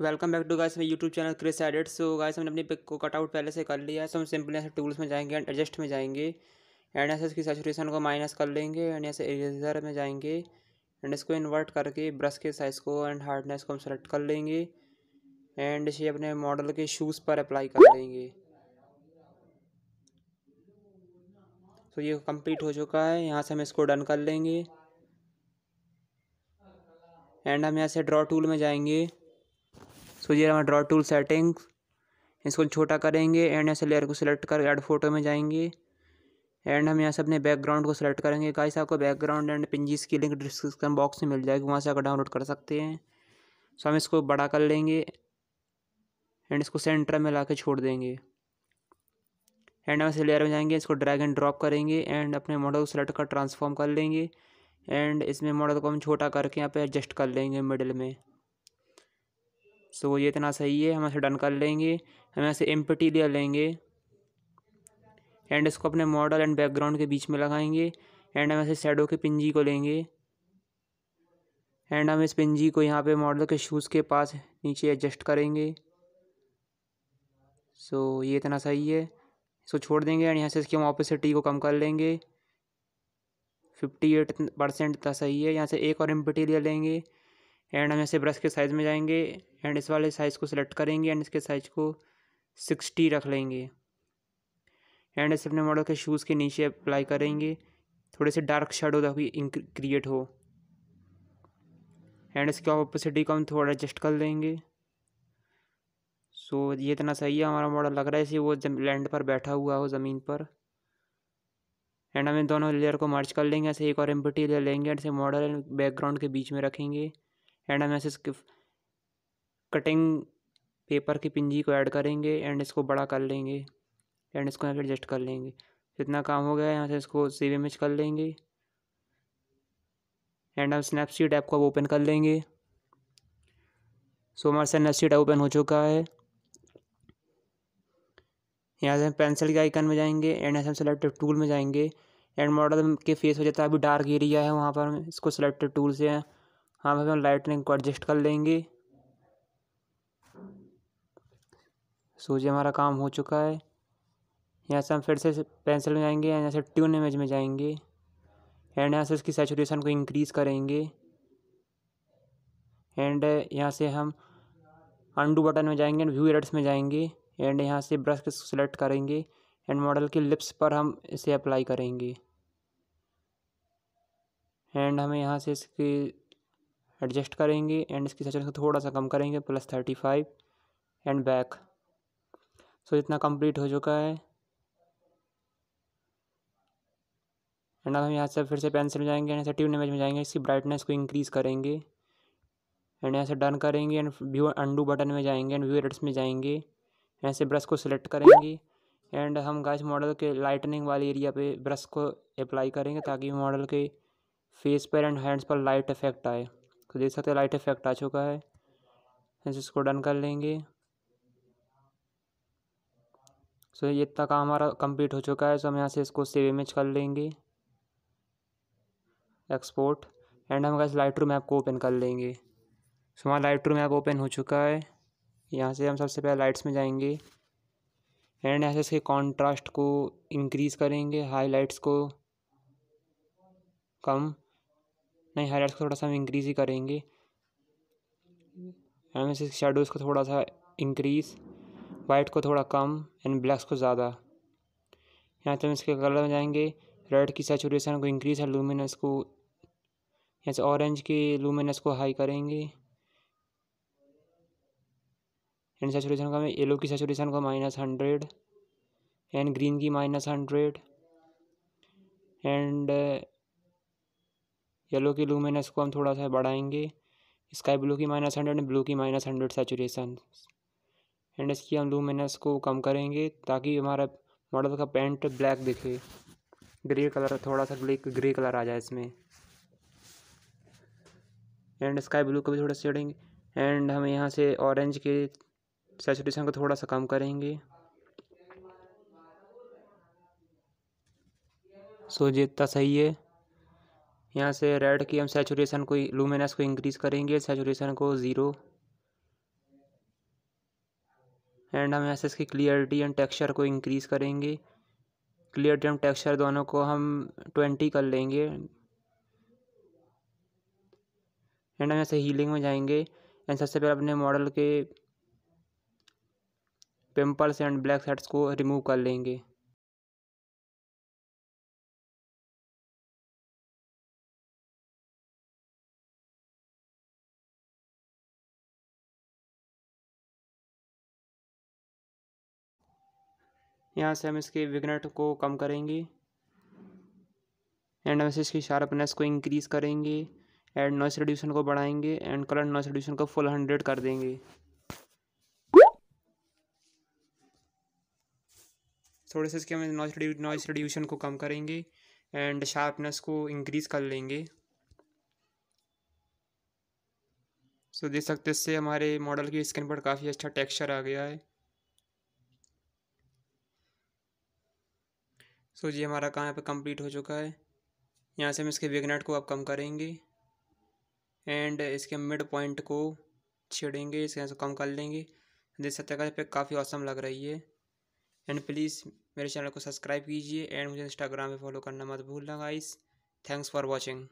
welcome back to guys मेरे YouTube channel Chris edit so guys हमने अपनी pick को कटआउट पहले से कर लिया है सो हम सिंपली ऐसे टूल्स में जाएंगे एंड एडजस्ट में जाएंगे एंड ऐसे इसकी सेचुरेशन को माइनस कर लेंगे एंड ऐसे इरेजर में जाएंगे एंड इसको इन्वर्ट करके ब्रश के साइज़ को एंड हार्डनेस को हम सेलेक्ट कर लेंगे एंड इसे अपने मॉडल के शूज़ पर अप्लाई कर लेंगे तो ये कंप्लीट हो चुका है यहाँ से हम इसको डन कर लेंगे एंड हम यहाँ से ड्रॉ टूल में जाएंगे सो ये हमारा ड्रॉ टूल सेटिंग्स इसको छोटा करेंगे एंड ऐसे लेयर को सिलेक्ट कर एड फोटो में जाएंगे एंड हम यहाँ से अपने बैकग्राउंड को सिलेक्ट करेंगे गाइस आपको बैकग्राउंड एंड पिंजीस की लिंक डिस्क्रिप्शन बॉक्स में मिल जाएगी वहाँ से आप डाउनलोड कर सकते हैं सो हम इसको बड़ा कर लेंगे एंड इसको सेंटर में ला छोड़ देंगे एंड हम ऐसे लेयर में जाएंगे इसको ड्रैग एंड ड्रॉप करेंगे एंड अपने मॉडल को सिलेक्ट कर ट्रांसफॉर्म कर लेंगे एंड इसमें मॉडल को हम छोटा करके यहाँ पे एडजस्ट कर लेंगे मिडिल में सो ये इतना सही है हम इसे डन कर लेंगे हम ऐसे एम ले लेंगे एंड इसको अपने मॉडल एंड बैकग्राउंड के बीच में लगाएंगे एंड हम ऐसे शेडो के पिंजी को लेंगे एंड हम इस पिंजी को यहाँ पे मॉडल के शूज़ के पास नीचे एडजस्ट करेंगे सो so, ये इतना सही है इसको छोड़ देंगे एंड यहाँ से इसकी हम ऑपोसिटी को कम कर लेंगे फिफ्टी एट परसेंट इतना सही है यहाँ से एक और एम ले लेंगे एंड हम ऐसे ब्रश के साइज़ में जाएंगे एंड इस वाले साइज़ को सिलेक्ट करेंगे एंड इसके साइज़ को सिक्सटी रख लेंगे एंड ऐसे अपने मॉडल के शूज़ के नीचे अप्लाई करेंगे थोड़े से डार्क शेडो ताकि क्रिएट हो एंड इसके ऑपोसिटी को हम थोड़ा एडजस्ट कर लेंगे सो so, ये इतना सही है हमारा मॉडल लग रहा है इसे वो लैंड पर बैठा हुआ हो ज़मीन पर एंड हम इन दोनों लेयर को मर्ज कर लेंगे ऐसे एक और एम्पटी लेयर लेंगे एंड इसे मॉडल बैकग्राउंड के बीच में रखेंगे एंड हम ऐसे इसके कटिंग पेपर की पिंजी को ऐड करेंगे एंड इसको बड़ा कर लेंगे एंड इसको यहाँ पर एडजस्ट कर लेंगे जितना तो काम हो गया यहाँ से इसको सेव इमेज कर लेंगे एंड हम स्नैपसीड ऐप को ओपन कर लेंगे सो हमारा स्नैपसीड ऐप ओपन हो चुका है यहाँ से हम पेंसिल के आइकन में जाएंगे एंड ऐसे हम सेलेक्टेड टूल में जाएंगे एंड मॉडल के फेस हो जाता है अभी डार्क एरिया है वहाँ पर हम इसको सेलेक्टेड टूल से हाँ भाई हम लाइटनिंग को एडजस्ट कर लेंगे सूजी हमारा काम हो चुका है यहाँ से हम फिर से पेंसिल में जाएंगे यहाँ से ट्यून इमेज में जाएंगे एंड यहाँ से इसकी सेचुरेशन को इंक्रीज़ करेंगे एंड यहाँ से हम अंडू बटन में जाएंगे एंड व्यू एड्स में जाएंगे एंड यहाँ से ब्रश को करेंगे एंड मॉडल के लिप्स पर हम इसे अप्लाई करेंगे एंड हमें यहाँ से इसकी एडजस्ट करेंगे एंड इसकी सेचुरेशन को थोड़ा सा कम करेंगे plus thirty five and back so इतना कंप्लीट हो चुका है एंड अब हम यहाँ से फिर से पेंसिल में जाएंगे एंड ऐसे ट्यून इमेज में जाएंगे इसकी ब्राइटनेस को इंक्रीज़ करेंगे एंड यहाँ से डन करेंगे एंड व्यू अंडू बटन में जाएंगे एंड व्यू एडिट्स में जाएंगे यहाँ से ब्रश को सिलेक्ट करेंगे एंड हम गाइस मॉडल के लाइटनिंग वाले एरिया पे ब्रश को अप्लाई करेंगे ताकि मॉडल के फेस पर एंड हैंड्स पर लाइट इफेक्ट आए तो देख सकते हो लाइट इफेक्ट आ चुका है इसको डन कर लेंगे सो ये इतना काम हमारा कंप्लीट हो चुका है सो हम यहाँ से इसको सेव इमेज कर लेंगे एक्सपोर्ट एंड हम लाइट रूम ऐप को ओपन कर लेंगे सो हमारा लाइट रूम ऐप ओपन हो चुका है यहाँ से हम सबसे पहले लाइट्स में जाएंगे एंड यहाँ से इसके कॉन्ट्रास्ट को इंक्रीज़ करेंगे लाइट्स को कम नहीं हाईलाइट्स को थोड़ा सा हम इंक्रीज़ ही करेंगे एम एस शेडोज़ को थोड़ा सा इंक्रीज़ वाइट को थोड़ा कम एंड ब्लैक्स को ज़्यादा यहाँ से हम इसके कलर में जाएंगे रेड की सेचुरेशन को इंक्रीज़ है लूमिनस को यहाँ से ऑरेंज के लूमिनस को हाई करेंगे एंड सेचुरेशन का हमें येलो की सेचुरेशन को माइनस हंड्रेड एंड ग्रीन की माइनस हंड्रेड एंड येलो की लूमिनस को हम थोड़ा सा बढ़ाएंगे स्काई ब्लू की माइनस हंड्रेड एंड ब्लू की माइनस हंड्रेड सेचुरेशन एंड इसकी हम लूमिनस को कम करेंगे ताकि हमारा मॉडल का पेंट ब्लैक दिखे ग्रे कलर थोड़ा सा ब्लैक ग्रे कलर आ जाए इसमें एंड स्काई ब्लू को भी थोड़ा चढ़ेंगे एंड हम यहाँ से ऑरेंज के सेचुरेशन को थोड़ा सा कम करेंगे सो so, इतना सही है यहाँ से रेड की हम सेचुरेशन को लूमिनस को इंक्रीज़ करेंगे सेचुरेशन को ज़ीरो एंड हम यहाँ से इसकी क्लियरिटी एंड टेक्सचर को इंक्रीज़ करेंगे क्लियरिटी एंड टेक्सचर दोनों को हम ट्वेंटी कर लेंगे एंड हम ऐसे हीलिंग में जाएंगे एंड सबसे पहले अपने मॉडल के पिंपल्स एंड ब्लैक हेड्स को रिमूव कर लेंगे यहाँ से हम इसके विगनेट को कम करेंगे एंड हम इसकी शार्पनेस को इंक्रीज़ करेंगे एंड नॉइस रिड्यूशन को बढ़ाएंगे एंड कलर नॉइस रिड्यूशन को फुल हंड्रेड कर देंगे थोड़े से इसके हम नॉइस नॉइस रिड्यूशन को कम करेंगे एंड शार्पनेस को इंक्रीज़ कर लेंगे सो so, देख सकते इससे हमारे मॉडल की स्किन पर काफ़ी अच्छा टेक्सचर आ गया है सो जी हमारा काम यहाँ पे कंप्लीट हो चुका है यहाँ से हम इसके विगनेट को अब कम करेंगे एंड इसके मिड पॉइंट को छेड़ेंगे इसके यहाँ से कम कर लेंगे देख सकते हैं पे काफ़ी औसम लग रही है एंड प्लीज़ मेरे चैनल को सब्सक्राइब कीजिए एंड मुझे इंस्टाग्राम पे फॉलो करना मत भूलना गाइस थैंक्स फॉर वॉचिंग